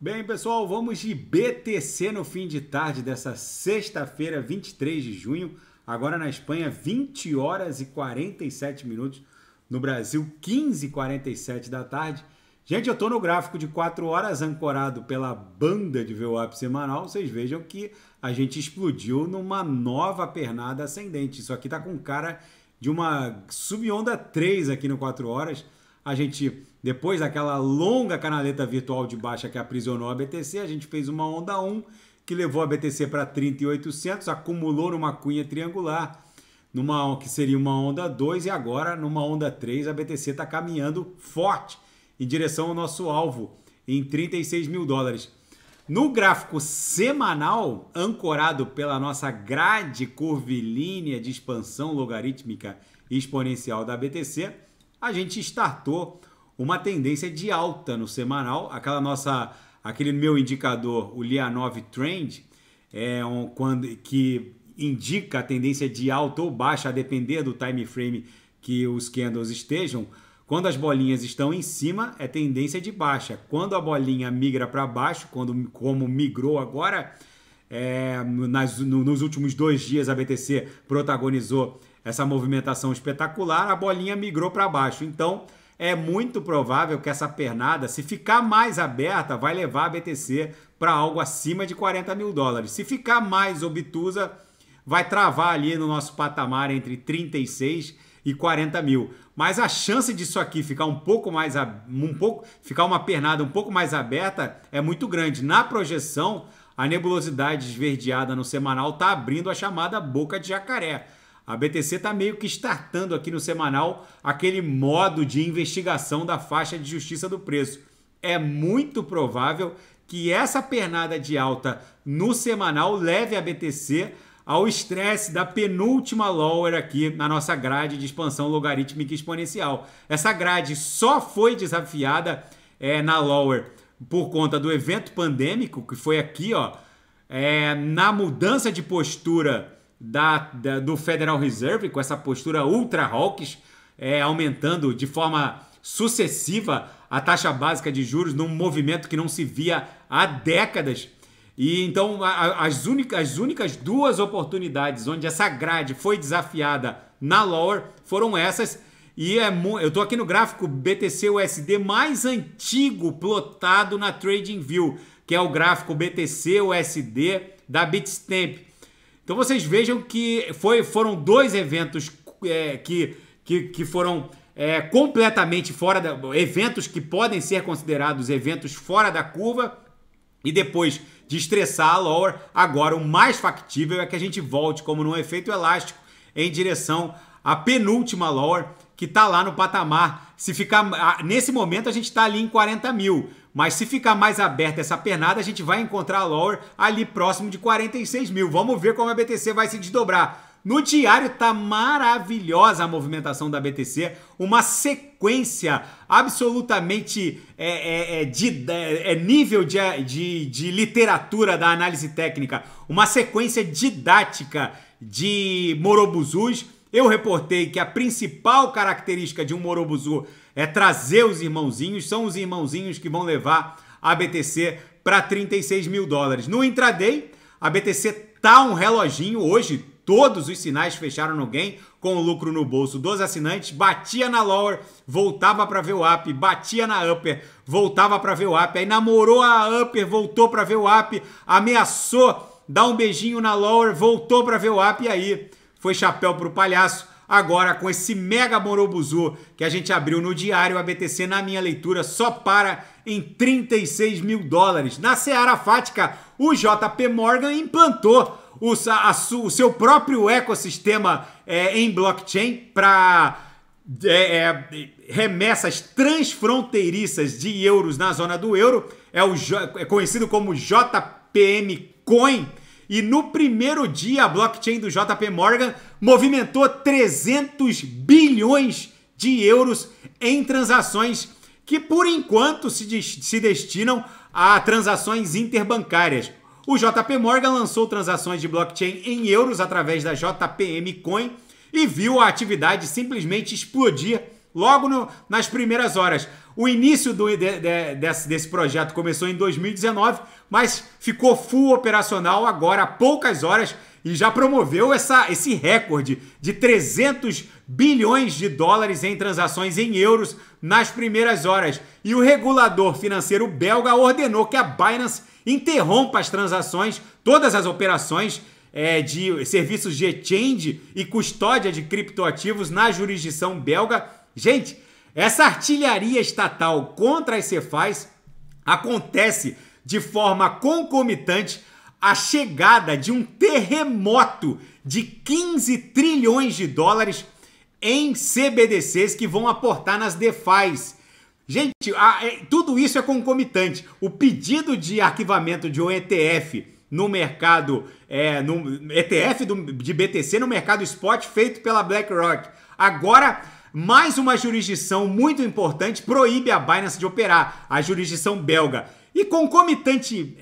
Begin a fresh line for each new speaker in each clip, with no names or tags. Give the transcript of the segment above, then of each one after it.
Bem, pessoal, vamos de BTC no fim de tarde dessa sexta-feira, 23 de junho. Agora na Espanha, 20 horas e 47 minutos. No Brasil, 15 e 47 da tarde. Gente, eu estou no gráfico de 4 horas ancorado pela banda de VWAP semanal. Vocês vejam que a gente explodiu numa nova pernada ascendente. Isso aqui está com cara de uma subonda 3 aqui no 4 horas a gente, depois daquela longa canaleta virtual de baixa que aprisionou a BTC, a gente fez uma onda 1 que levou a BTC para 3800, acumulou numa cunha triangular, numa que seria uma onda 2 e agora numa onda 3 a BTC está caminhando forte em direção ao nosso alvo em 36 mil dólares. No gráfico semanal, ancorado pela nossa grade curvilínea de expansão logarítmica exponencial da BTC, a gente startou uma tendência de alta no semanal, aquela nossa, aquele meu indicador, o Lianov Trend, é um, quando, que indica a tendência de alta ou baixa a depender do time frame que os candles estejam. Quando as bolinhas estão em cima, é tendência de baixa. Quando a bolinha migra para baixo, quando, como migrou agora, é, nas, no, nos últimos dois dias a BTC protagonizou essa movimentação espetacular, a bolinha migrou para baixo. Então, é muito provável que essa pernada, se ficar mais aberta, vai levar a BTC para algo acima de 40 mil dólares. Se ficar mais obtusa, vai travar ali no nosso patamar entre 36 e 40 mil. Mas a chance disso aqui ficar um pouco mais um pouco, ficar uma pernada um pouco mais aberta é muito grande. Na projeção, a nebulosidade esverdeada no semanal está abrindo a chamada boca de jacaré. A BTC está meio que startando aqui no semanal aquele modo de investigação da faixa de justiça do preço. É muito provável que essa pernada de alta no semanal leve a BTC ao estresse da penúltima lower aqui na nossa grade de expansão logarítmica exponencial. Essa grade só foi desafiada é, na lower por conta do evento pandêmico, que foi aqui, ó, é, na mudança de postura da, da, do Federal Reserve, com essa postura ultra hawkish, é, aumentando de forma sucessiva a taxa básica de juros num movimento que não se via há décadas. E então as únicas, as únicas duas oportunidades onde essa grade foi desafiada na lower foram essas. E é, eu estou aqui no gráfico BTC USD mais antigo plotado na TradingView, que é o gráfico BTC USD da Bitstamp. Então vocês vejam que foi, foram dois eventos é, que, que, que, foram é, completamente fora da. eventos que podem ser considerados eventos fora da curva. E depois de estressar a lower, agora o mais factível é que a gente volte, como num efeito elástico, em direção à penúltima lower que está lá no patamar. Se ficar nesse momento a gente está ali em 40 mil, mas se ficar mais aberta essa pernada a gente vai encontrar a Lower ali próximo de 46 mil. Vamos ver como a BTC vai se desdobrar. No diário tá maravilhosa a movimentação da BTC, uma sequência absolutamente é, é, é, de, é, é nível de, de, de literatura da análise técnica, uma sequência didática de morobuzus eu reportei que a principal característica de um Morobuzu é trazer os irmãozinhos, são os irmãozinhos que vão levar a BTC para 36 mil dólares. No intraday, a BTC tá um reloginho hoje, todos os sinais fecharam no gain, com o lucro no bolso dos assinantes, batia na lower, voltava para ver o up, batia na upper, voltava para ver o up, aí namorou a upper, voltou para ver o up, ameaçou dar um beijinho na lower, voltou para ver o up e aí foi chapéu para o palhaço. Agora, com esse mega Morobuzu que a gente abriu no diário, a BTC, na minha leitura, só para em 36 mil dólares. Na Seara Fática, o JP Morgan implantou o, a, o seu próprio ecossistema é, em blockchain para é, é, remessas transfronteiriças de euros na zona do euro. É, o, é conhecido como JPM Coin e no primeiro dia, a blockchain do JP Morgan movimentou 300 bilhões de euros em transações que, por enquanto, se, se destinam a transações interbancárias. O JP Morgan lançou transações de blockchain em euros através da JPM Coin e viu a atividade simplesmente explodir Logo no, nas primeiras horas. O início do, de, de, desse, desse projeto começou em 2019, mas ficou full operacional agora há poucas horas e já promoveu essa, esse recorde de 300 bilhões de dólares em transações em euros nas primeiras horas. E o regulador financeiro belga ordenou que a Binance interrompa as transações, todas as operações é, de serviços de exchange e custódia de criptoativos na jurisdição belga Gente, essa artilharia estatal contra as cefais acontece de forma concomitante à chegada de um terremoto de 15 trilhões de dólares em CBDCs que vão aportar nas DeFis. Gente, a, é, tudo isso é concomitante. O pedido de arquivamento de um ETF no mercado, é, no ETF do, de BTC no mercado spot feito pela BlackRock. Agora mais uma jurisdição muito importante proíbe a Binance de operar, a jurisdição belga. E concomitante,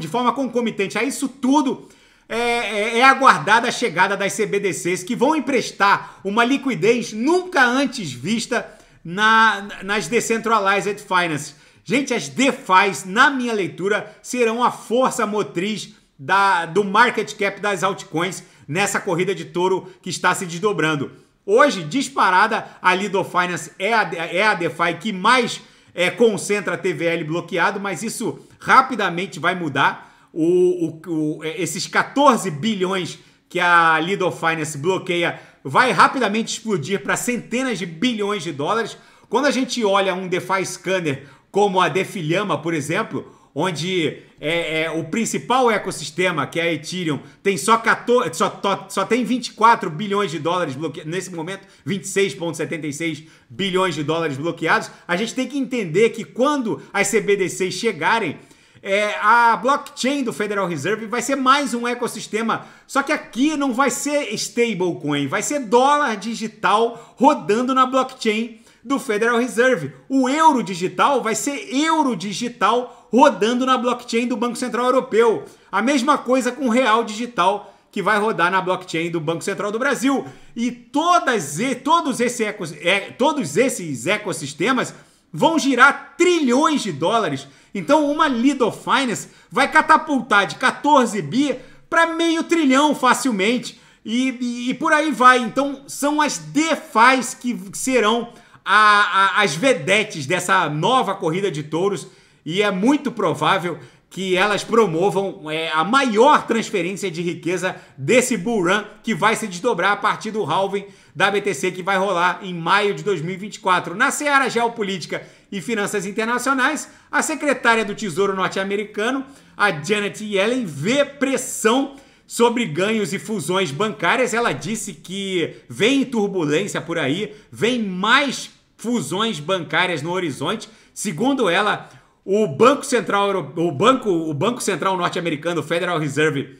de forma concomitante a isso tudo, é, é, é, aguardada a chegada das CBDCs que vão emprestar uma liquidez nunca antes vista na, nas Decentralized Finance. Gente, as DeFis, na minha leitura, serão a força motriz da, do market cap das altcoins nessa corrida de touro que está se desdobrando. Hoje, disparada, a Lido Finance é a, é a DeFi que mais é, concentra TVL bloqueado, mas isso rapidamente vai mudar. O, o, o, é, esses 14 bilhões que a Lido Finance bloqueia vai rapidamente explodir para centenas de bilhões de dólares. Quando a gente olha um DeFi Scanner como a Defilhama, por exemplo, onde é, é, o principal ecossistema, que é a Ethereum, tem só, 14, só, só tem 24 bilhões de dólares bloqueados, nesse momento, 26,76 bilhões de dólares bloqueados, a gente tem que entender que quando as CBDCs chegarem, é, a blockchain do Federal Reserve vai ser mais um ecossistema, só que aqui não vai ser stablecoin, vai ser dólar digital rodando na blockchain do Federal Reserve. O euro digital vai ser euro digital rodando na blockchain do Banco Central Europeu. A mesma coisa com o real digital que vai rodar na blockchain do Banco Central do Brasil. E todas e todos, esses ecos, é, todos esses ecossistemas vão girar trilhões de dólares. Então, uma Lido Finance vai catapultar de 14 bi para meio trilhão facilmente. E, e, e, por aí vai. Então, são as DeFis que serão a, a, as vedetes dessa nova corrida de touros e é muito provável que elas promovam é, a maior transferência de riqueza desse bull run que vai se desdobrar a partir do halving da BTC que vai rolar em maio de 2024. Na seara geopolítica e finanças internacionais, a secretária do Tesouro norte-americano, a Janet Yellen, vê pressão sobre ganhos e fusões bancárias. Ela disse que vem turbulência por aí, vem mais fusões bancárias no horizonte. Segundo ela, o Banco Central o Banco, o Banco Central Norte-Americano, o Federal Reserve,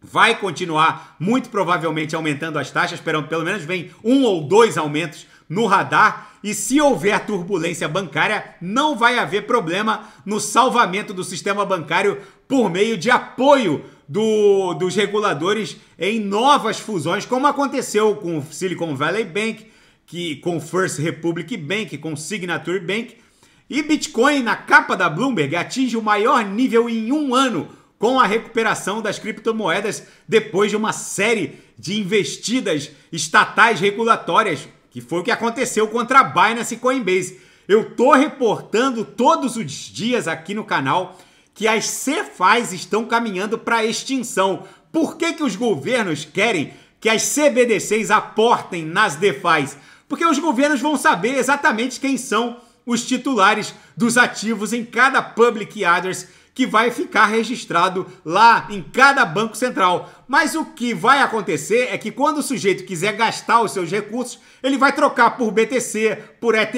vai continuar muito provavelmente aumentando as taxas, esperando pelo menos vem um ou dois aumentos no radar. E se houver turbulência bancária, não vai haver problema no salvamento do sistema bancário por meio de apoio do, dos reguladores em novas fusões, como aconteceu com o Silicon Valley Bank, que, com First Republic Bank, com Signature Bank e Bitcoin, na capa da Bloomberg, atinge o maior nível em um ano com a recuperação das criptomoedas depois de uma série de investidas estatais regulatórias, que foi o que aconteceu contra a Binance e Coinbase. Eu tô reportando todos os dias aqui no canal que as CFAs estão caminhando para extinção. Por que, que os governos querem que as CBDCs aportem nas DeFi? Porque os governos vão saber exatamente quem são os titulares dos ativos em cada public address que vai ficar registrado lá em cada banco central. Mas o que vai acontecer é que quando o sujeito quiser gastar os seus recursos, ele vai trocar por BTC, por ETH,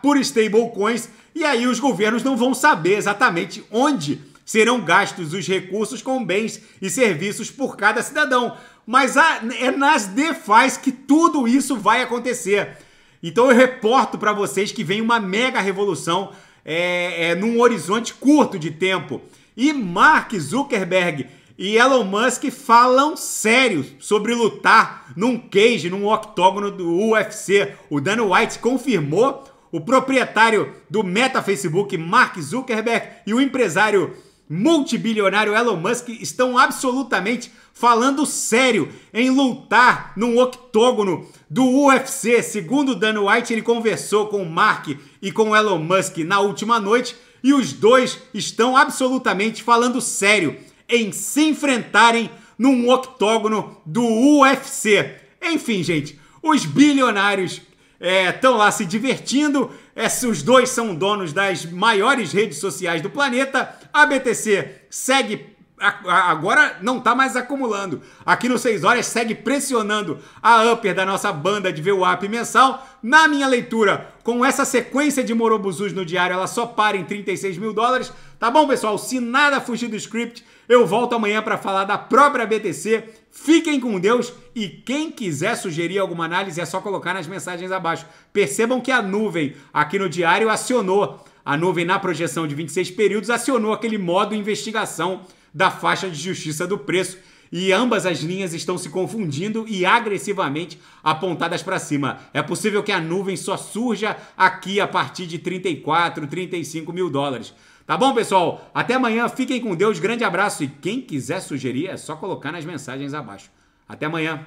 por stablecoins, e aí os governos não vão saber exatamente onde serão gastos os recursos com bens e serviços por cada cidadão. Mas é nas DeFi's que tudo isso vai acontecer. Então eu reporto para vocês que vem uma mega revolução é, é, num horizonte curto de tempo. E Mark Zuckerberg e Elon Musk falam sério sobre lutar num cage, num octógono do UFC. O Dan White confirmou o proprietário do Meta Facebook, Mark Zuckerberg, e o empresário multibilionário Elon Musk estão absolutamente falando sério em lutar num octógono do UFC. Segundo Dan White, ele conversou com Mark e com Elon Musk na última noite e os dois estão absolutamente falando sério em se enfrentarem num octógono do UFC. Enfim, gente, os bilionários estão é, lá se divertindo. É, os dois são donos das maiores redes sociais do planeta a BTC segue agora não está mais acumulando. Aqui no 6 horas segue pressionando a upper da nossa banda de VWAP mensal. Na minha leitura, com essa sequência de morobuzus no diário, ela só para em 36 mil dólares. Tá bom, pessoal? Se nada fugir do script, eu volto amanhã para falar da própria BTC. Fiquem com Deus e quem quiser sugerir alguma análise é só colocar nas mensagens abaixo. Percebam que a nuvem aqui no diário acionou a nuvem, na projeção de 26 períodos, acionou aquele modo investigação da faixa de justiça do preço e ambas as linhas estão se confundindo e agressivamente apontadas para cima. É possível que a nuvem só surja aqui a partir de 34, 35 mil dólares. Tá bom, pessoal? Até amanhã. Fiquem com Deus. Grande abraço. E quem quiser sugerir, é só colocar nas mensagens abaixo. Até amanhã.